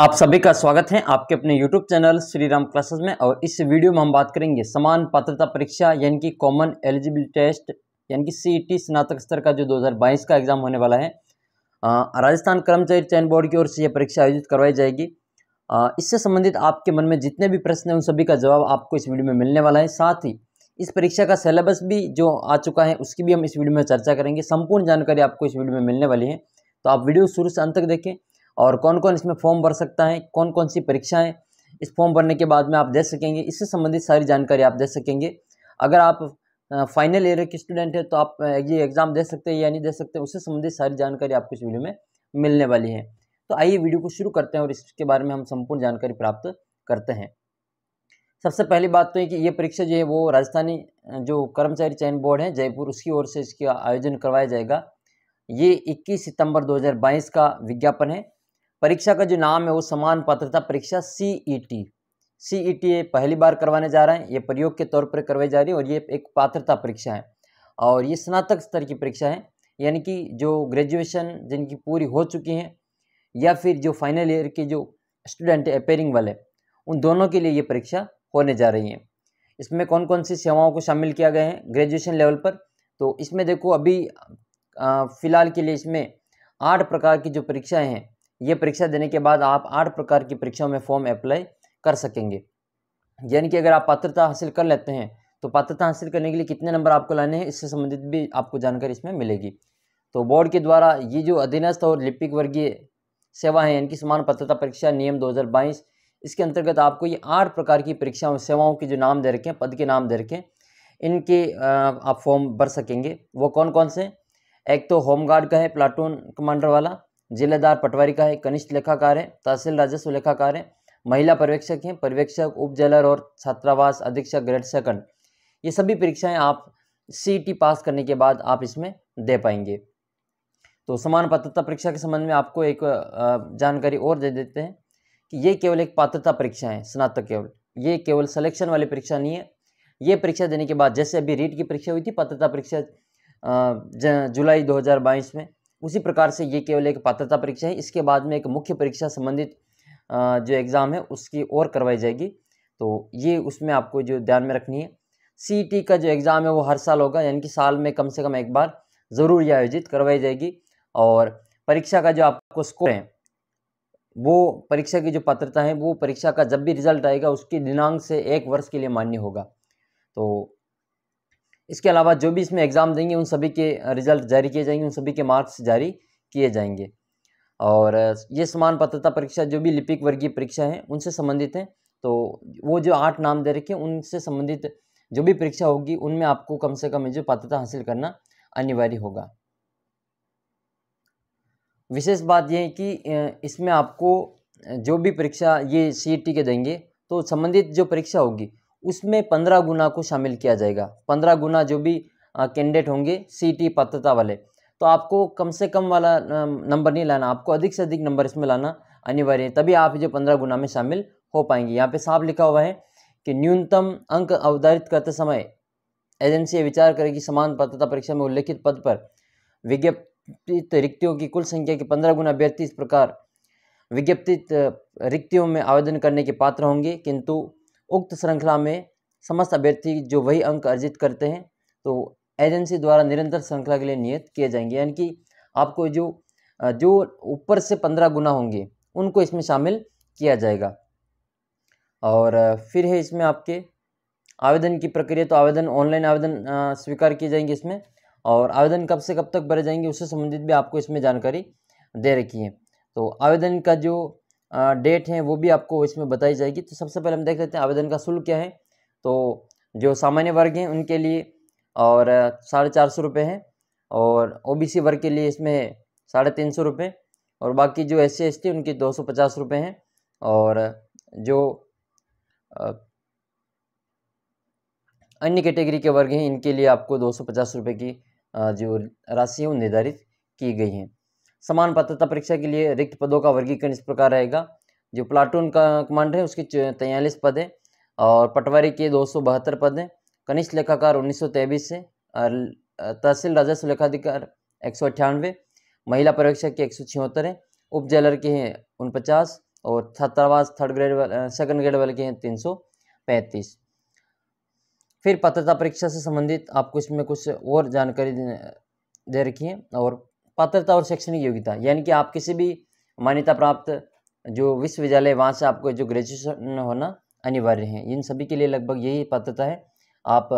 आप सभी का स्वागत है आपके अपने YouTube channel Shri Ram classes में और इस वीडियो में हम बात करेंगे समान पात्रता परीक्षा यानी कि कॉमन एलिजिबिल टेस्ट यानी कि टी e स्नातक स्तर का जो 2022 का एग्ज़ाम होने वाला है राजस्थान कर्मचारी चयन बोर्ड की ओर से यह परीक्षा आयोजित करवाई जाएगी आ, इससे संबंधित आपके मन में जितने भी प्रश्न हैं उन सभी का जवाब आपको इस वीडियो में मिलने वाला है साथ ही इस परीक्षा का सिलेबस भी जो आ चुका है उसकी भी हम इस वीडियो में चर्चा करेंगे संपूर्ण जानकारी आपको इस वीडियो में मिलने वाली है तो आप वीडियो शुरू से अंत तक देखें और कौन कौन इसमें फॉर्म भर सकता है कौन कौन सी परीक्षाएं इस फॉर्म भरने के बाद में आप दे सकेंगे इससे संबंधित सारी जानकारी आप दे सकेंगे अगर आप फाइनल ईयर के स्टूडेंट है तो आप ये एग्ज़ाम दे सकते हैं या नहीं दे सकते उससे संबंधित सारी जानकारी आपको इस वीडियो में मिलने वाली है तो आइए वीडियो को शुरू करते हैं और इसके बारे में हम संपूर्ण जानकारी प्राप्त करते हैं सबसे पहली बात तो है कि ये परीक्षा जो है वो राजस्थानी जो कर्मचारी चयन बोर्ड है जयपुर उसकी ओर से इसका आयोजन करवाया जाएगा ये 21 सितंबर 2022 का विज्ञापन है परीक्षा का जो नाम है वो समान पात्रता परीक्षा सी E T C E T पहली बार करवाने जा रहे हैं ये प्रयोग के तौर पर करवाई जा रही है और ये एक पात्रता परीक्षा है और ये स्नातक स्तर की परीक्षा है यानी कि जो ग्रेजुएशन जिनकी पूरी हो चुकी हैं या फिर जो फाइनल ईयर के जो स्टूडेंट अपेयरिंग वाले उन दोनों के लिए ये परीक्षा होने जा रही है इसमें कौन कौन सी सेवाओं को शामिल किया गया है ग्रेजुएशन लेवल पर तो इसमें देखो अभी फ़िलहाल के लिए इसमें आठ प्रकार की जो परीक्षाएं हैं ये परीक्षा देने के बाद आप आठ प्रकार की परीक्षाओं में फॉर्म अप्लाई कर सकेंगे यानी कि अगर आप पात्रता हासिल कर लेते हैं तो पात्रता हासिल करने के लिए कितने नंबर आपको लाने हैं इससे संबंधित भी आपको जानकारी इसमें मिलेगी तो बोर्ड के द्वारा ये जो अधीनस्थ और लिपिक वर्गीय सेवा है यानी समान पात्रता परीक्षा नियम 2022 इसके अंतर्गत आपको ये आठ प्रकार की परीक्षाओं सेवाओं के जो नाम दे रखे हैं पद के नाम दे रखे हैं इनके आप फॉर्म भर सकेंगे वो कौन कौन से एक तो होमगार्ड का है प्लाटून कमांडर वाला जिलेदार पटवारी का है कनिष्ठ लेखाकार है तहसील राजस्व लेखाकार है महिला पर्यवेक्षक हैं पर्यवेक्षक उप और छात्रावास अधीक्षक ग्रेड सेकंड ये सभी परीक्षाएं आप सी e पास करने के बाद आप इसमें दे पाएंगे तो समान पात्रता परीक्षा के संबंध में आपको एक जानकारी और दे देते हैं कि ये केवल एक पात्रता परीक्षा है स्नातक केवल ये केवल सिलेक्शन वाली परीक्षा नहीं है ये परीक्षा देने के बाद जैसे अभी रीट की परीक्षा हुई थी पात्रता परीक्षा जुलाई 2022 में उसी प्रकार से ये केवल एक पात्रता परीक्षा है इसके बाद में एक मुख्य परीक्षा संबंधित जो एग्ज़ाम है उसकी और करवाई जाएगी तो ये उसमें आपको जो ध्यान में रखनी है सी का जो एग्ज़ाम है वो हर साल होगा यानी कि साल में कम से कम एक बार ज़रूर ये आयोजित करवाई जाएगी और परीक्षा का जो आपको स्कोर है वो परीक्षा की जो पात्रता है वो परीक्षा का जब भी रिजल्ट आएगा उसकी दिनांक से एक वर्ष के लिए मान्य होगा तो इसके अलावा जो भी इसमें एग्ज़ाम देंगे उन सभी के रिज़ल्ट जारी किए जाएंगे उन सभी के मार्क्स जारी किए जाएंगे और ये समान पात्रता परीक्षा जो भी लिपिक वर्गीय परीक्षा है उनसे संबंधित हैं तो वो जो आठ नाम दे रखे उनसे संबंधित जो भी परीक्षा होगी उनमें आपको कम से कम जो पात्रता हासिल करना अनिवार्य होगा विशेष बात यह है कि इसमें आपको जो भी परीक्षा ये सी e के देंगे तो संबंधित जो परीक्षा होगी उसमें पंद्रह गुना को शामिल किया जाएगा पंद्रह गुना जो भी कैंडिडेट होंगे सीटी पात्रता वाले तो आपको कम से कम वाला नंबर नहीं लाना आपको अधिक से अधिक नंबर इसमें लाना अनिवार्य है तभी आप जो पंद्रह गुना में शामिल हो पाएंगे यहाँ पे साफ लिखा हुआ है कि न्यूनतम अंक अवधारित करते समय एजेंसी विचार करेगी समान पात्रता परीक्षा में उल्लेखित पद पर विज्ञप्ति रिक्तियों की कुल संख्या के पंद्रह गुना अभ्यर्थी इस प्रकार विज्ञप्तित रिक्तियों में आवेदन करने के पात्र होंगे किंतु उक्त श्रृंखला में समस्त अभ्यर्थी जो वही अंक अर्जित करते हैं तो एजेंसी द्वारा निरंतर श्रृंखला के लिए नियत किए जाएंगे यानी कि आपको जो जो ऊपर से पंद्रह गुना होंगे उनको इसमें शामिल किया जाएगा और फिर है इसमें आपके आवेदन की प्रक्रिया तो आवेदन ऑनलाइन आवेदन स्वीकार किए जाएंगे इसमें और आवेदन कब से कब तक भरे जाएंगे उससे संबंधित भी आपको इसमें जानकारी दे रखी है तो आवेदन का जो डेट हैं वो भी आपको इसमें बताई जाएगी तो सबसे पहले हम देख लेते हैं आवेदन का शुल्क क्या है तो जो सामान्य वर्ग हैं उनके लिए और साढ़े चार सौ रुपये हैं और ओबीसी वर्ग के लिए इसमें साढ़े तीन सौ रुपये और बाकी जो एस सी एस उनकी दो सौ पचास रुपये हैं और जो अन्य कैटेगरी के वर्ग हैं इनके लिए आपको दो सौ पचास रुपये की जो राशि है वो निर्धारित की गई हैं समान पात्रता परीक्षा के लिए रिक्त पदों का वर्गीकरण इस प्रकार रहेगा जो प्लाटून का कमांड है उसके तैयलीस पद हैं और पटवारी के दो पद हैं कनिष्ठ लेखाकार उन्नीस और तहसील राजस्व लेखाधिकार एक सौ अट्ठानवे महिला पर्यवेक्षक के एक सौ छिहत्तर हैं उप जेलर के हैं उनपचास और छात्रावास थर्ड ग्रेड सेकंड ग्रेड वाले के हैं तीन सौ पैंतीस फिर पात्रता परीक्षा से संबंधित आपको इसमें कुछ और जानकारी दे रखी है और पात्रता और शैक्षणिक योग्यता यानी कि आप किसी भी मान्यता प्राप्त जो विश्वविद्यालय वहाँ से आपको जो ग्रेजुएशन होना अनिवार्य है इन सभी के लिए लगभग यही पात्रता है आप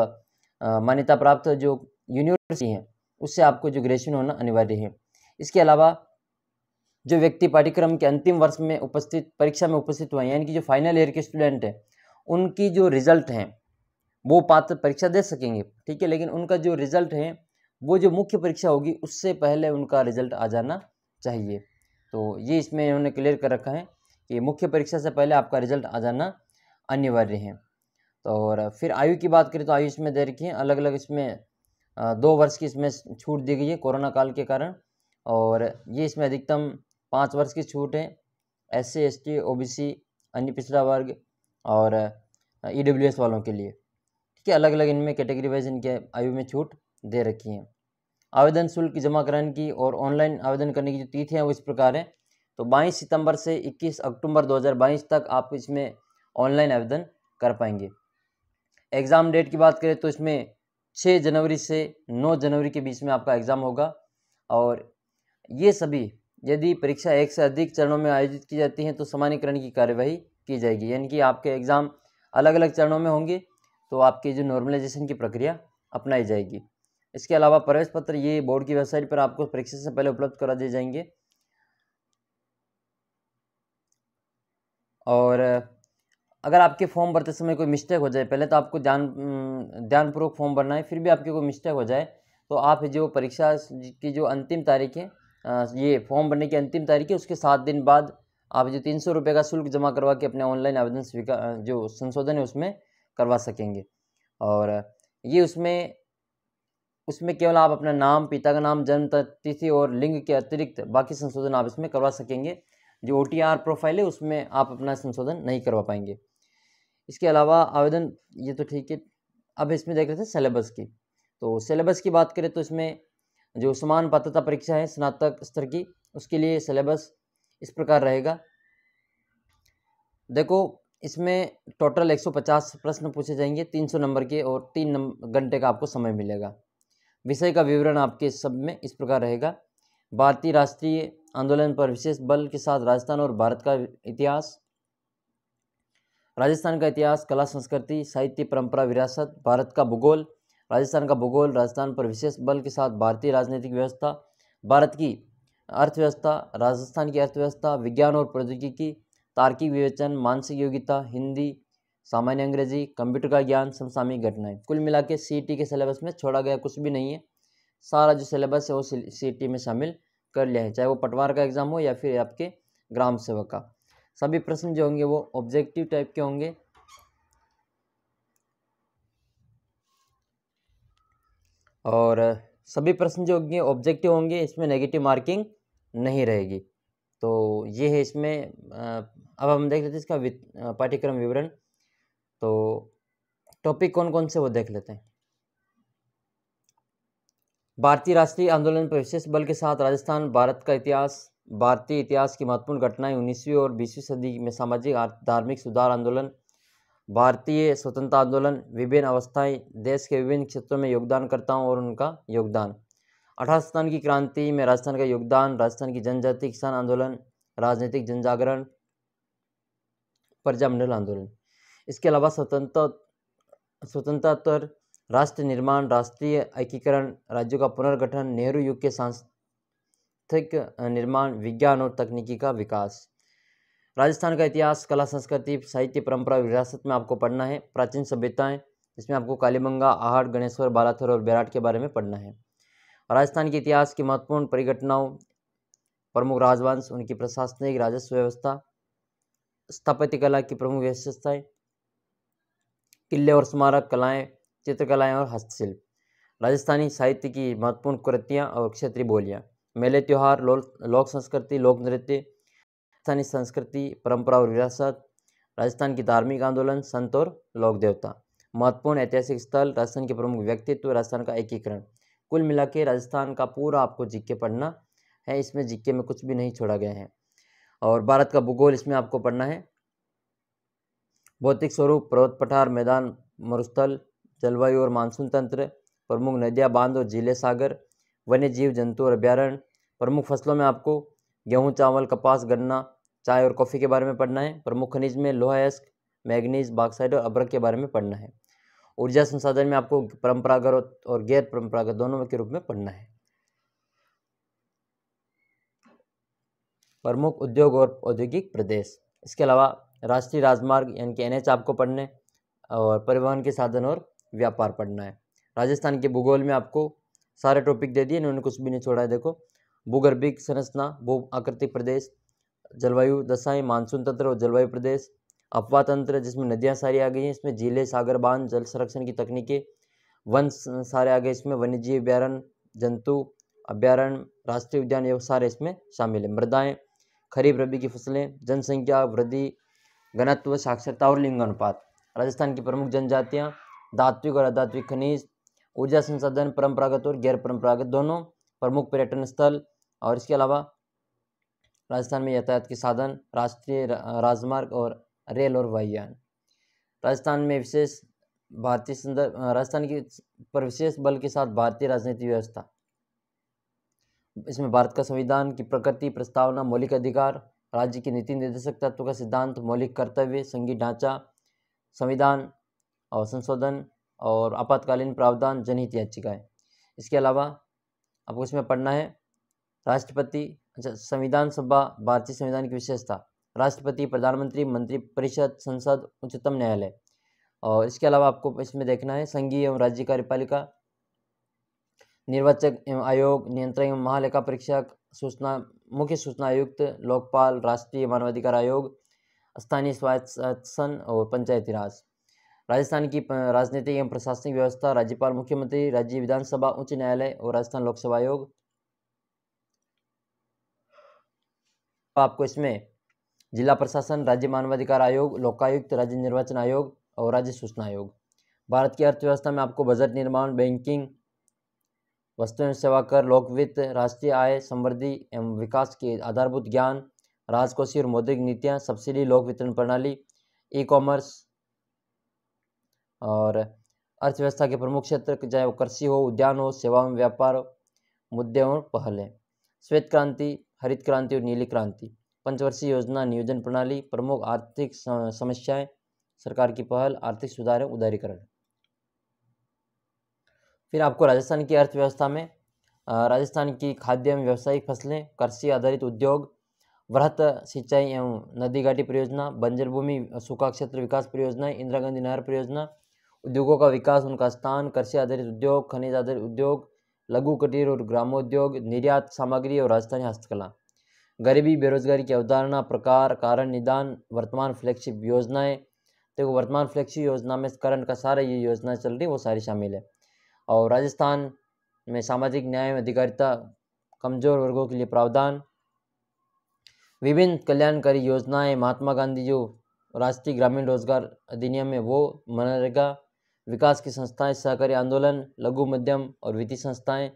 मान्यता प्राप्त जो यूनिवर्सिटी है उससे आपको जो ग्रेजुएशन होना अनिवार्य है इसके अलावा जो व्यक्ति पाठ्यक्रम के अंतिम वर्ष में उपस्थित परीक्षा में उपस्थित हुए हैं यानी कि जो फाइनल ईयर के स्टूडेंट हैं उनकी जो रिजल्ट हैं वो पात्र परीक्षा दे सकेंगे ठीक है लेकिन उनका जो रिजल्ट है वो जो मुख्य परीक्षा होगी उससे पहले उनका रिजल्ट आ जाना चाहिए तो ये इसमें इन्होंने क्लियर कर रखा है कि मुख्य परीक्षा से पहले आपका रिजल्ट आ जाना अनिवार्य है तो और फिर आयु की बात करें तो आयु इसमें दे रखी है अलग अलग इसमें दो वर्ष की इसमें छूट दी गई है कोरोना काल के कारण और ये इसमें अधिकतम पाँच वर्ष की छूट है S C S T O B C अन्य पिछड़ा वर्ग और ई डब्ल्यू एस वालों के लिए ठीक है अलग अलग इनमें कैटेगरी वाइज इनके आयु में छूट दे रखी है आवेदन शुल्क जमा कराने की और ऑनलाइन आवेदन करने की जो तिथि है वो इस प्रकार हैं तो 22 सितंबर से 21 अक्टूबर 2022 तक आप इसमें ऑनलाइन आवेदन कर पाएंगे एग्ज़ाम डेट की बात करें तो इसमें 6 जनवरी से 9 जनवरी के बीच में आपका एग्ज़ाम होगा और ये सभी यदि परीक्षा एक से अधिक चरणों में आयोजित की जाती है तो सामान्यकरण की कार्यवाही की जाएगी यानी कि आपके एग्ज़ाम अलग अलग चरणों में होंगे तो आपकी जो नॉर्मलाइजेशन की प्रक्रिया अपनाई जाएगी इसके अलावा प्रवेश पत्र ये बोर्ड की वेबसाइट पर आपको परीक्षा से पहले उपलब्ध करा दिए जाएंगे और अगर आपके फॉर्म भरते समय कोई मिस्टेक हो जाए पहले तो आपको ध्यान ध्यानपूर्वक फॉर्म भरना है फिर भी आपके कोई मिस्टेक हो जाए तो आप जो परीक्षा की जो अंतिम तारीख है ये फॉर्म भरने की अंतिम तारीख है उसके सात दिन बाद आप जो तीन सौ रुपये का शुल्क जमा करवा के अपने ऑनलाइन आवेदन स्वीकार जो संशोधन है उसमें करवा सकेंगे और ये उसमें उसमें केवल आप अपना नाम पिता का नाम जन्म तिथि और लिंग के अतिरिक्त बाकी संशोधन आप इसमें करवा सकेंगे जो ओ प्रोफाइल है उसमें आप अपना संशोधन नहीं करवा पाएंगे इसके अलावा आवेदन ये तो ठीक है अब इसमें देख रहे थे सिलेबस की तो सिलेबस की बात करें तो इसमें जो समान पात्रता परीक्षा है स्नातक स्तर की उसके लिए सिलेबस इस प्रकार रहेगा देखो इसमें टोटल 150 प्रश्न पूछे जाएंगे 300 नंबर के और तीन घंटे का आपको समय मिलेगा विषय का विवरण आपके सब में इस प्रकार रहेगा भारतीय राष्ट्रीय आंदोलन पर विशेष बल के साथ राजस्थान और भारत का इतिहास राजस्थान का इतिहास कला संस्कृति साहित्य परंपरा विरासत भारत का भूगोल राजस्थान का भूगोल राजस्थान पर विशेष बल के साथ भारतीय राजनीतिक व्यवस्था भारत की अर्थव्यवस्था राजस्थान की अर्थव्यवस्था विज्ञान और प्रौद्योगिकी तार्किक विवेचन मानसिक योग्यता हिंदी सामान्य अंग्रेजी कंप्यूटर का ज्ञान समसामयिक घटनाएं कुल मिला के सी के सिलेबस में छोड़ा गया कुछ भी नहीं है सारा जो सिलेबस है वो सी में शामिल कर लिया है चाहे वो पटवार का एग्ज़ाम हो या फिर आपके ग्राम सेवक का सभी प्रश्न जो होंगे वो ऑब्जेक्टिव टाइप के होंगे और सभी प्रश्न जो होंगे ऑब्जेक्टिव होंगे इसमें नेगेटिव मार्किंग नहीं रहेगी तो ये है इसमें अब हम देख लेते हैं इसका पाठ्यक्रम विवरण तो टॉपिक कौन कौन से वो देख लेते हैं भारतीय राष्ट्रीय आंदोलन पर विशेष बल के साथ राजस्थान भारत का इतिहास भारतीय इतिहास की महत्वपूर्ण घटनाएं उन्नीसवीं और बीसवीं सदी में सामाजिक धार्मिक सुधार आंदोलन भारतीय स्वतंत्रता आंदोलन विभिन्न अवस्थाएं देश के विभिन्न क्षेत्रों में योगदानकर्ताओं और उनका योगदान अठारह की क्रांति में राजस्थान का योगदान राजस्थान की जनजाति किसान आंदोलन राजनीतिक जनजागरण प्रजामंडल आंदोलन इसके अलावा स्वतंत्र स्वतंत्रतर राष्ट्र निर्माण राष्ट्रीय एकीकरण राज्यों का पुनर्गठन नेहरू युग के सांस्थिक निर्माण विज्ञान और तकनीकी का विकास राजस्थान का इतिहास कला संस्कृति साहित्य परंपरा विरासत में आपको पढ़ना है प्राचीन सभ्यताएं इसमें आपको कालीबंगा आहट गणेश्वर बालाथर और बैराट के बारे में पढ़ना है राजस्थान के इतिहास की महत्वपूर्ण परिघटनाओं प्रमुख राजवंश उनकी प्रशासनिक राजस्व व्यवस्था स्थापत्य कला की प्रमुख विशेषताएं किले और स्मारक कलाएँ चित्रकलाएँ और हस्तशिल्प राजस्थानी साहित्य की महत्वपूर्ण कृतियाँ और क्षेत्रीय बोलियाँ मेले त्यौहार लो, लोक संस्कृति लोक नृत्य राजस्थानी संस्कृति परंपरा और विरासत राजस्थान की धार्मिक आंदोलन संत और लोक देवता महत्वपूर्ण ऐतिहासिक स्थल राजस्थान के प्रमुख व्यक्तित्व राजस्थान का एकीकरण कुल मिला के राजस्थान का पूरा आपको जिक्के पढ़ना है इसमें जिक्के में कुछ भी नहीं छोड़ा गया है और भारत का भूगोल इसमें आपको पढ़ना है भौतिक स्वरूप पर्वत पठार मैदान मरुस्थल जलवायु और मानसून तंत्र प्रमुख नदियाँ बांध और झीले सागर वन्य जीव जंतु और अभ्यारण्य प्रमुख फसलों में आपको गेहूँ चावल कपास गन्ना चाय और कॉफ़ी के बारे में पढ़ना है प्रमुख खनिज में लोहा एस्क मैग्नीज बाक्साइड और अब्रक के बारे में पढ़ना है ऊर्जा संसाधन में आपको परंपरागत और गैर परंपरागत दोनों के रूप में पढ़ना है प्रमुख उद्योग और औद्योगिक प्रदेश इसके अलावा राष्ट्रीय राजमार्ग यानी कि एन आपको पढ़ने और परिवहन के साधन और व्यापार पढ़ना है राजस्थान के भूगोल में आपको सारे टॉपिक दे दिए इन्होंने कुछ भी नहीं छोड़ा है देखो भूगर्भिक संरचना भू आकृतिक प्रदेश जलवायु दशाएं मानसून तंत्र और जलवायु प्रदेश अफवाह तंत्र जिसमें नदियाँ सारी आ गई हैं इसमें झीले सागर बांध जल संरक्षण की तकनीकें वन सारे आ गए इसमें वन्यजीव अभ्यारण जंतु अभ्यारण राष्ट्रीय उद्यान ये सारे इसमें शामिल है मृदाएँ खरीफ रबी की फसलें जनसंख्या वृद्धि घनत्व साक्षरता और लिंग अनुपात राजस्थान की प्रमुख जनजातियाँ धात्विक और अधात्विक खनिज ऊर्जा संसाधन परंपरागत और गैर परंपरागत दोनों प्रमुख पर्यटन स्थल और इसके अलावा राजस्थान में यातायात के साधन राष्ट्रीय राजमार्ग और रेल और वायुयान राजस्थान में विशेष भारतीय संदर्भ राजस्थान की पर विशेष बल के साथ भारतीय राजनीतिक व्यवस्था इसमें भारत का संविधान की प्रकृति प्रस्तावना मौलिक अधिकार राज्य के नीति निर्देशक तत्व का सिद्धांत मौलिक कर्तव्य संघीय ढांचा संविधान और संशोधन और आपातकालीन प्रावधान जनहित याचिकाएँ इसके अलावा आपको इसमें पढ़ना है राष्ट्रपति अच्छा संविधान सभा भारतीय संविधान की विशेषता राष्ट्रपति प्रधानमंत्री मंत्री परिषद संसद उच्चतम न्यायालय और इसके अलावा आपको इसमें देखना है संघीय एवं राज्य कार्यपालिका निर्वाचक एवं आयोग नियंत्रण एवं महालेखा परीक्षक सूचना मुख्य सूचना आयुक्त लोकपाल राष्ट्रीय मानवाधिकार आयोग स्थानीय स्वायत्त शासन और पंचायती राज राजस्थान की राजनीतिक एवं प्रशासनिक व्यवस्था राज्यपाल मुख्यमंत्री राज्य विधानसभा उच्च न्यायालय और राजस्थान लोकसभा आयोग तो आपको इसमें जिला प्रशासन राज्य मानवाधिकार आयोग लोकायुक्त राज्य निर्वाचन आयोग और राज्य सूचना आयोग भारत की अर्थव्यवस्था में आपको बजट निर्माण बैंकिंग वस्तु एवं सेवा कर लोक वित्त राष्ट्रीय आय समृद्धि एवं विकास के आधारभूत ज्ञान राजकोषीय और मौद्रिक नीतियाँ सब्सिडी लोक वितरण प्रणाली ई कॉमर्स और अर्थव्यवस्था के प्रमुख क्षेत्र चाहे वो कृषि हो उद्यान हो सेवा एवं व्यापार मुद्दे और पहल हैं श्वेत क्रांति हरित क्रांति और नीली क्रांति पंचवर्षीय योजना नियोजन प्रणाली प्रमुख आर्थिक समस्याएं सरकार की पहल आर्थिक सुधार उदारीकरण फिर आपको राजस्थान की अर्थव्यवस्था में राजस्थान की खाद्य एवं व्यावसायिक फसलें कृषि आधारित उद्योग वृहत सिंचाई एवं नदी घाटी परियोजना बंजर भूमि सूखा क्षेत्र विकास परियोजना इंदिरा गांधी नहर परियोजना उद्योगों का विकास उनका स्थान कृषि आधारित उद्योग खनिज आधारित उद्योग लघु कुटीर और ग्रामोद्योग निर्यात सामग्री और राजस्थानी हस्तकला गरीबी बेरोजगारी की अवधारणा प्रकार कारण निदान वर्तमान फ्लैगशिप योजनाएं देखो वर्तमान फ्लैगशिप योजना में करंट का सारा ये योजनाएं चल रही है वो सारी शामिल है और राजस्थान में सामाजिक न्याय अधिकारिता कमजोर वर्गों के लिए प्रावधान विभिन्न कल्याणकारी योजनाएं महात्मा गांधी जो राष्ट्रीय ग्रामीण रोजगार अधिनियम में वो मनरेगा विकास की संस्थाएं सहकारी आंदोलन लघु मध्यम और वित्तीय संस्थाएं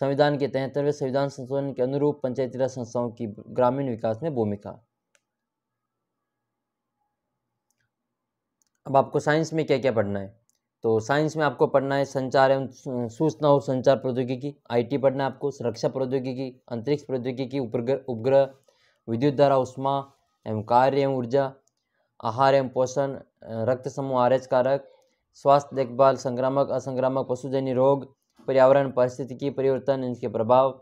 संविधान के तहतरवें संविधान संशोधन के अनुरूप पंचायती राज संस्थाओं की ग्रामीण विकास में भूमिका अब आपको साइंस में क्या क्या पढ़ना है तो साइंस में आपको पढ़ना है संचार एवं सूचना और संचार प्रौद्योगिकी आईटी पढ़ना है आपको सुरक्षा प्रौद्योगिकी अंतरिक्ष प्रौद्योगिकी उपग्रह उपग्रह विद्युत धारा उष्मा एवं कार्य एवं ऊर्जा आहार एवं पोषण रक्त समूह आर कारक स्वास्थ्य देखभाल संक्रामक असंक्रामक पशुजन्य रोग पर्यावरण की परिवर्तन इनके प्रभाव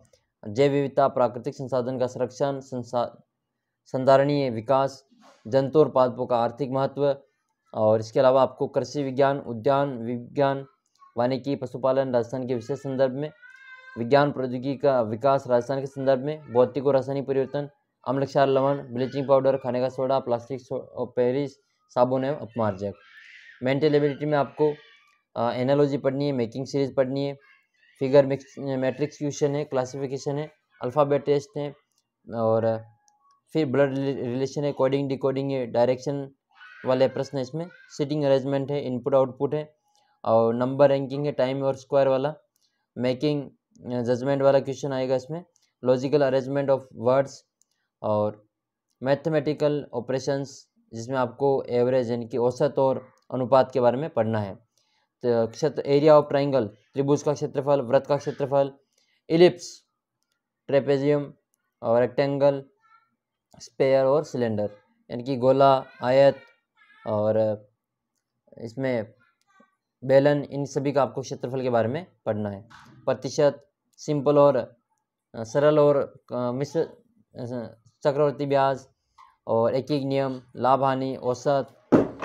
जैव विविधता प्राकृतिक संसाधन का संरक्षण संसा संधारणीय विकास जंतु और पादपों का आर्थिक महत्व और इसके अलावा आपको कृषि विज्ञान उद्यान विज्ञान वानिकी पशुपालन राजस्थान के विशेष संदर्भ में विज्ञान प्रौद्योगिकी का विकास राजस्थान के संदर्भ में भौतिक और रासायनिक परिवर्तन अम्लक्षार लवन ब्लीचिंग पाउडर खाने का सोडा प्लास्टिक और पेरिस साबुन एवं अपमार्जक मेंटल एबिलिटी में आपको एनालॉजी पढ़नी है मेकिंग सीरीज पढ़नी है फिगर मैट्रिक्स क्यूशन है क्लासिफिकेशन है अल्फ़ाबेट टेस्ट है और फिर ब्लड रिलेशन है कोडिंग डिकोडिंग है डायरेक्शन वाले प्रश्न इसमें सिटिंग अरेंजमेंट है इनपुट आउटपुट है और नंबर रैंकिंग है टाइम और स्क्वायर वाला मेकिंग जजमेंट वाला क्वेश्चन आएगा इसमें लॉजिकल अरेंजमेंट ऑफ वर्ड्स और मैथमेटिकल ऑपरेशंस जिसमें आपको एवरेज यानी कि औसत और अनुपात के बारे में पढ़ना है तो क्षेत्र एरिया ऑफ ट्राइंगल त्रिभुज का क्षेत्रफल व्रत का क्षेत्रफल इलिप्स ट्रेपेजियम और रेक्टेंगल स्पेयर और सिलेंडर यानी कि गोला आयत और इसमें बेलन इन सभी का आपको क्षेत्रफल के बारे में पढ़ना है प्रतिशत सिंपल और सरल और मिश्र चक्रवर्ती ब्याज और एक एक नियम लाभ हानि औसत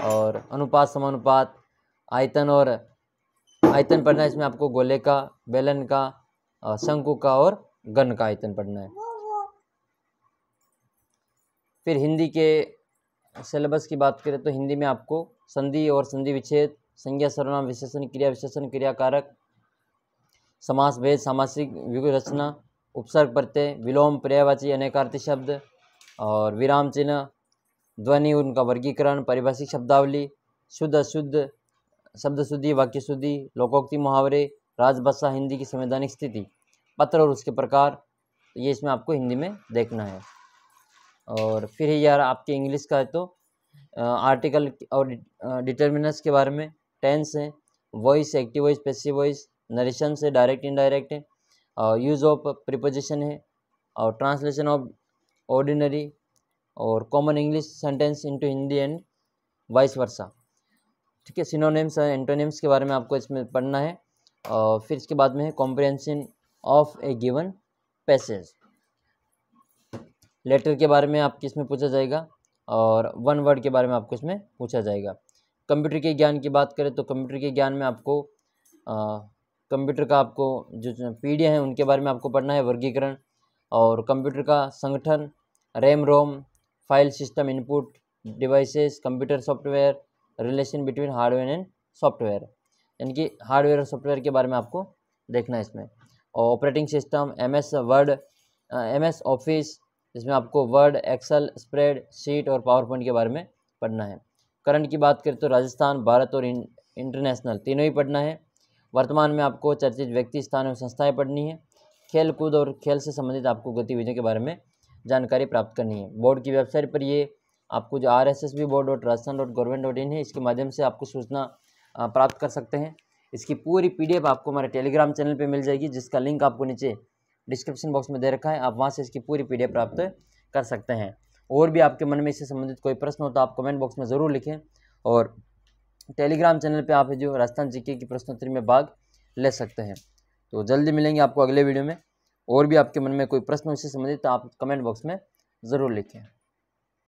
और अनुपात समानुपात आयतन और आयतन पढ़ना है इसमें आपको गोले का बेलन का शंकु का और गन का आयतन पढ़ना है फिर हिंदी के सिलेबस की बात करें तो हिंदी में आपको संधि और संधि विच्छेद संज्ञा सर्वनाम विशेषण क्रिया विशेषण क्रिया कारक समास भेद सामासिक रचना उपसर्ग प्रत्यय विलोम पर्यायवाची अनेकार्थी शब्द और विराम चिन्ह ध्वनि उनका वर्गीकरण परिभाषिक शब्दावली शुद्ध अशुद्ध शब्द शुद्धि वाक्य शुद्धि लोकोक्ति मुहावरे राजभाषा हिंदी की संवैधानिक स्थिति पत्र और उसके प्रकार ये इसमें आपको हिंदी में देखना है और फिर यार आपके इंग्लिश का है तो आर्टिकल और डिटर्मिनस के बारे में टेंस है voice active voice passive voice narration से डायरेक्ट इनडायरेक्ट है और यूज़ ऑफ प्रिपोजिशन है और ट्रांसलेशन ऑफ ऑर्डिनरी और common English sentence into Hindi and vice versa ठीक है सिनोनिम्स और एंटोनिम्स के बारे में आपको इसमें पढ़ना है और फिर इसके बाद में है comprehension of a given passage letter के बारे में आपके इसमें पूछा जाएगा और वन वर्ड के बारे में आपको इसमें पूछा जाएगा कंप्यूटर के ज्ञान की बात करें तो कंप्यूटर के ज्ञान में आपको कंप्यूटर का आपको जो पीढ़ियाँ हैं उनके बारे में आपको पढ़ना है वर्गीकरण और कंप्यूटर का संगठन RAM ROM file system input devices computer software relation between hardware and software यानी कि हार्डवेयर और सॉफ्टवेयर के बारे में आपको देखना है इसमें और operating system M S Word M S Office जिसमें आपको वर्ड एक्सेल स्प्रेड शीट और पावर पॉइंट के बारे में पढ़ना है करंट की बात करें तो राजस्थान भारत और इंटरनेशनल तीनों ही पढ़ना है वर्तमान में आपको चर्चित व्यक्ति स्थान और संस्थाएँ पढ़नी है खेल कूद और खेल से संबंधित आपको गतिविधियों के बारे में जानकारी प्राप्त करनी है बोर्ड की वेबसाइट पर ये आपको जो R S S B board dot Rajasthan dot government dot in है इसके माध्यम से आपको सूचना प्राप्त कर सकते हैं इसकी पूरी पीडीएफ आपको हमारे टेलीग्राम चैनल पे मिल जाएगी जिसका लिंक आपको नीचे डिस्क्रिप्शन बॉक्स में दे रखा है आप वहाँ से इसकी पूरी पी प्राप्त कर सकते हैं और भी आपके मन में इससे संबंधित कोई प्रश्न हो तो आप कमेंट बॉक्स में ज़रूर लिखें और टेलीग्राम चैनल पे आप जो राजस्थान जीके की प्रश्नोत्तरी में भाग ले सकते हैं तो जल्दी मिलेंगे आपको अगले वीडियो में और भी आपके मन में कोई प्रश्न हो इससे संबंधित तो आप कमेंट बॉक्स में ज़रूर लिखें